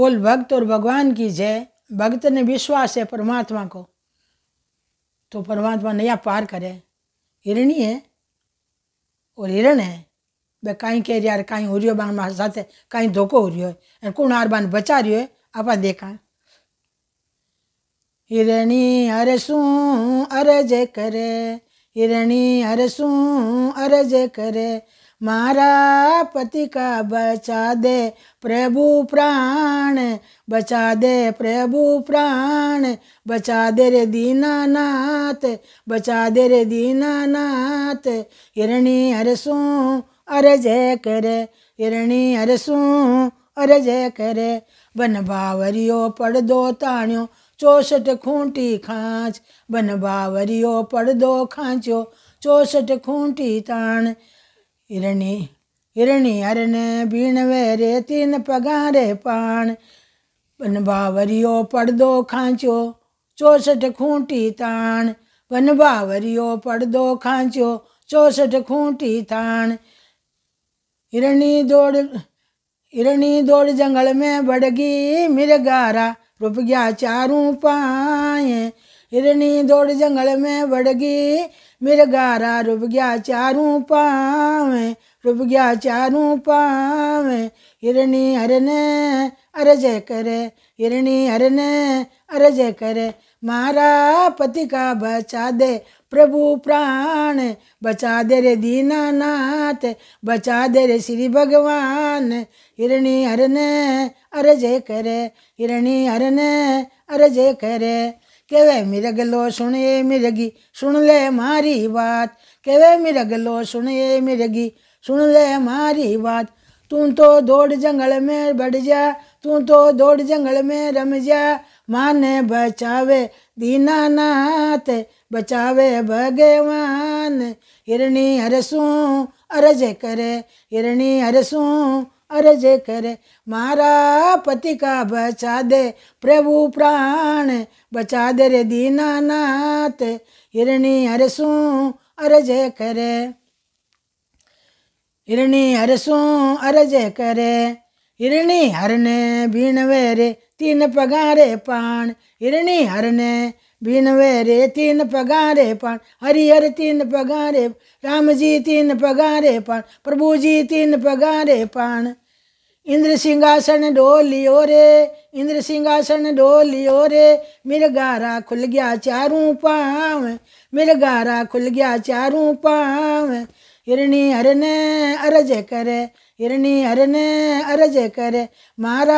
बोल भक्त और भगवान की जय भक्त ने विश्वास है परमात्मा को तो परमात्मा नया पार करे हिरणी है और हिरण है कहीं कह रहा है कहीं हो रही हो बान साथ कहीं धोखो हो रही हो कौन हार बान बचा रही हो आप देखा हिरणी अरे सू अरे जे करे हिरणी अरे सू अरे जे करे मारा पति का बचा दे प्रभु प्राण बचा दे प्रभु प्राण बचा दे रे दीनानाथ बचा दे रे दीना नाथ हिरणी अरे सू अर जय करे हिरणी हरसूं अरे जय करे बन बावरियो पड़दो ताणियो चोसठ खूंटी खांच बन बावरियो पड़दो खांचियो चोसठ खूंटी ताण हिरणी हिरणी हरण बीण वेरे तीन पगारे पाण बन बावरियो पड़दो खांचियो चोसठ खूंटी ताण बन बावरियो पड़दो खांचियो चौसठ खूंटी ताण इरणी दौड़ इरणी दौड़ जंगल में बड़गी मिर्गारा रुप गया चारों पाए हिरणी दौड़ जंगल में बढ़ गई मिर्गारा रुब गया चारों पावे रुब गया चारों पावे हिरणी हरने अरज करे हिरणी हरने अरज करे मारा पति का बचा दे प्रभु प्राण बचा दे रे दीनानाथ बचा दे रे श्री भगवान हिरणी हरने अरज करे हिरणी हरने अरज करे केवे मिरग लो सुनिए मिरगी सुन ले मारी बात केवे मिरग लो सुनिए मिरगी सुन ले मारी बात तू तो दौड़ जंगल में बढ़ जा तू तो दौड़ जंगल में रम जा माने बचावे नाथ बचावे भगवान हिरणी हरसू अरज करे हिरणी हरसू अर्ज करे मारा पति का बचा दे प्रभु प्राण बचा दे रे दीनानाथ हिरणी हरसू अर्ज करे हिरणी हरसू अर्ज करे हिरणी हरने बीणवे रे तीन पगारे पान हिरणी हरने बिनवे रे तीन पगारे पण हरिहर तीन पगारे राम जी तीन पगारे पण प्रभु जी तीन पगारे पान इंद्र सिंहासन डोलियो रे इंद्र सिंहासन डोलियो रे मेरा गारा खुल गया चारों पाँव मेरा गारा खुल गया चारों पाँव हिरणी हरने अरज करे हिरणी हरने अरज करे मारा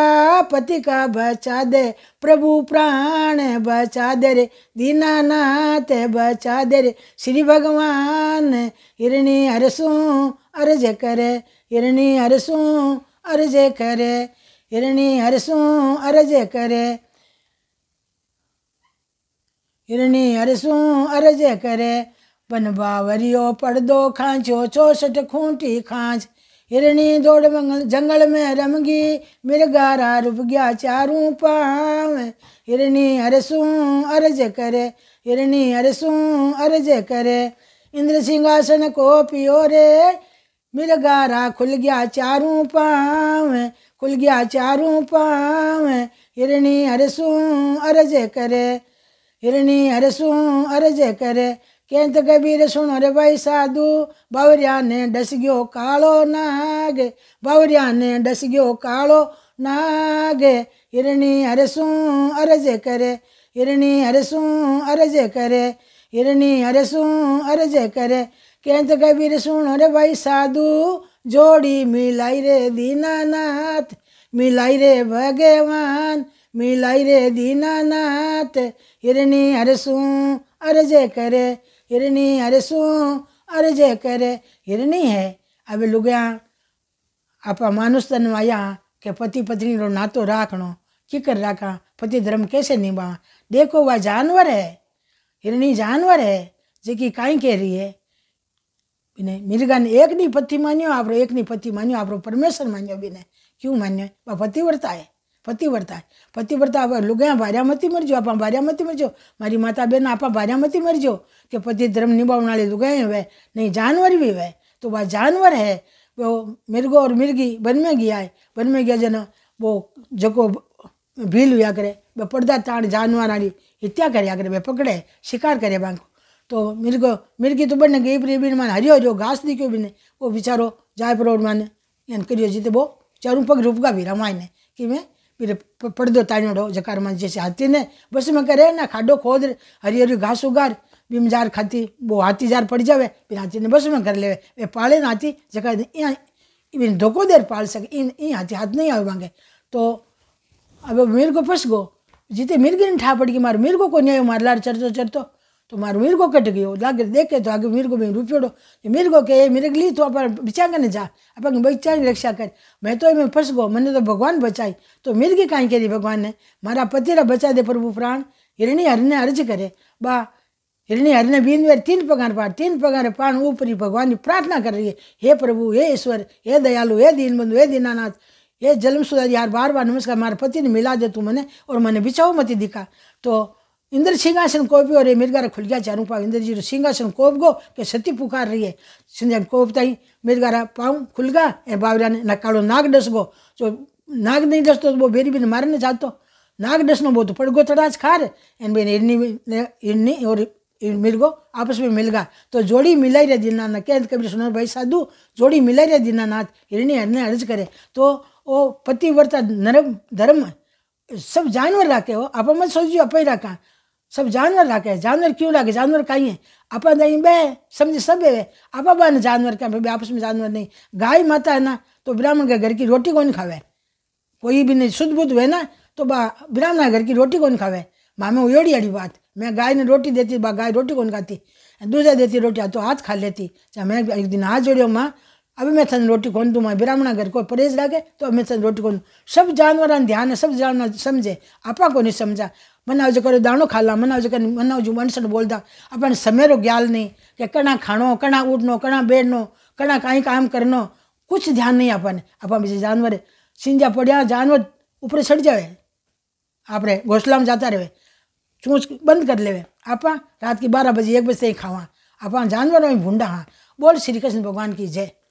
पति का बचा दे प्रभु प्राण बचा दे रे दीनानाथ बचा दे रे श्री भगवान हिरणी हरसू अरज करे हिरणी हरसू अरज करे हिरणी हरसू अरज करे हिरणी हरसू अरज करे बन बावरियो पड़दो खांचो चौसठ खूंटी खांच हिरणी दौड़ मंगल जंगल में रमगी मिर्गारा रूप गया चारू पाव हिरणी अरसू अरज करे हिरणी अरसू अरज करे इंद्र सिंहासन को पियो रे मिर्गारा खुल गया चारू पाव खुल गया चारू पाव हिरणी अरसू अरज करे हिरणी अरसू अरज करे केंत कबीर सुनो रे भाई साधु बावरिया ने डस गयो कालो नाग बावरिया ने डस गयो कालो नाग हिरणी हरसू अरज करे हिरणी हरसू अरज करे हिरणी हरसू अरज करे केंत कबीर सुनो रे भाई साधु जोड़ी मिलाई रे दीनानाथ मिलाई रे भगवान मिलाई रे दीनानाथ हिरणी हरसू अरे जय करे हिरणी अरे सो अरे जय करे हिरणी है अब लुगया आप मानुस तन आया के पति पत्नी रो नातो राखणो की राखा पति धर्म कैसे निभा देखो वह जानवर है हिरणी जानवर है जिकी कहीं कह रही है बिने मिर्गा ने एक नहीं पति मान्यो आप एक नी पति मान्यो आप परमेश्वर मान्यो बिने क्यों मान्यो वह पतिव्रता है પતિવ્રતા પતિવ્રતા લોકો ભાર્યામાંથી મરજો આપણા ભાર્યામાંથી મરજો મારી માતા બેન આપણા ભાર્યામાંથી મરજો कि पति धर्म निभा લોકો वह नहीं जानवर भी वह तो वह जानवर है वो मिर्गो और मिर्गी बन में गया है बन में गया जन वो जो भील हुआ करे वह पड़दा ताण जानवर की हत्या कराया करे वे पकड़े शिकार करे बांको तो मिर्गो मिर्गी तो बने गई प्रिय बीन मान हरियो हरियो घास दिखो बिने वो बिचारो जायपुर माने यान करियो जीते वो चारों पग रूप का भी रमाय ने कि मैं फिर पर्दो ताणियोड़ो जकार मां जैसे हाथी ने बस में करे ना खाडो खोद हरी हरी घास उगार बीम जार खाती वो हाथी जार पड़ जावे फिर हाथी ने बस में कर ले वे पाले ना हाथी जका इवन धोखो देर पाल सके इन इन हाथी हाथ नहीं आवे मांगे तो अब मेरे को फंस गो जीते मिर्गी ने ठा पड़ गई मार मेरे को कोई नहीं मार लार चढ़ चरतो तो मारो मिर्गो कट गयो लागे देखे तो आगे मिर्गो में रुपयोडो मिर्गो के मिर्ग ली तो आप बिचांग ने जा आप बचा रक्षा कर मैं तो मैं फंस गो मैंने तो भगवान बचाई तो मिर्गी कहीं कह भगवान ने मारा पति रा बचा दे प्रभु प्राण हिरणी हर ने अर्ज करे बा हिरणी हर ने बीनवेर तीन पगार पार तीन पगार पान ऊपरी भगवान की प्रार्थना कर रही है हे प्रभु हे ईश्वर हे दयालु हे दीनबंधु हे दीनानाथ हे जन्म सुधार यार बार बार नमस्कार मारे पति ने मिला दे तू मैंने और मैंने बिछाओ मत दिखा तो इंद्र सिंहासन कोपी और मिर्गार गया चारू पाव इंद्र जी सिंहासन कोप गो के सती पुकार रही है सिंधिया कोप ताई मिर्गारा पाँव खुल गया ए बावरा ने ना कालो नाग डस गो जो नाग नहीं डस तो वो बेरी बिन मारने जा तो नाग डसनो बो तो पड़गो तड़ाज खार एन बेन इन्नी इन्नी और मिर्गो आपस में मिल गया तो जोड़ी मिलाई रे ना कहते कभी सुनो भाई साधु जोड़ी मिलाई रे नाथ हिरणी हरने अर्ज करे तो वो पतिव्रता नरम धर्म सब जानवर रखे हो आप मत सोचियो आप ही रखा सब जानवर लाके जानवर क्यों लाके जानवर ही है अपा दही बह समझे सब है आपा जानवर क्या भाई आपस में जानवर नहीं गाय माता है ना तो ब्राह्मण के घर की रोटी कौन खावे कोई भी नहीं शुद्ध बुद्ध हुए ना तो बा ब्राह्मण घर की रोटी कौन खावे मामे उड़ी अड़ी बात मैं गाय ने रोटी देती बा गाय रोटी कौन खाती दूसरा देती रोटी तो हाथ खा लेती मैं एक दिन हाथ जोड़ियो माँ अभी मैं थन रोटी खोन दूँ मैं ब्राह्मणा घर को परहेज लागे तो अब मैं थन रोटी खोन सब जानवर ध्यान है सब जानवर समझे आपा को नहीं समझा मना जो करो दाणो खाला मना जो कर मना जो मनसण बोलता अपन समय रो ज्ञाल नहीं कि कणा खाणो कणा उठनो कणा बेड़नो कणा कहीं काम करनो कुछ ध्यान नहीं अपन अपन बीजे जानवर सिंजा पड़िया जानवर ऊपर चढ़ जाए आप घोसला में जाता रहे चूच बंद कर लेवे आप रात की बारह बजे एक बजे ही खावा आप जानवरों में भूडा हाँ बोल श्री कृष्ण भगवान की जय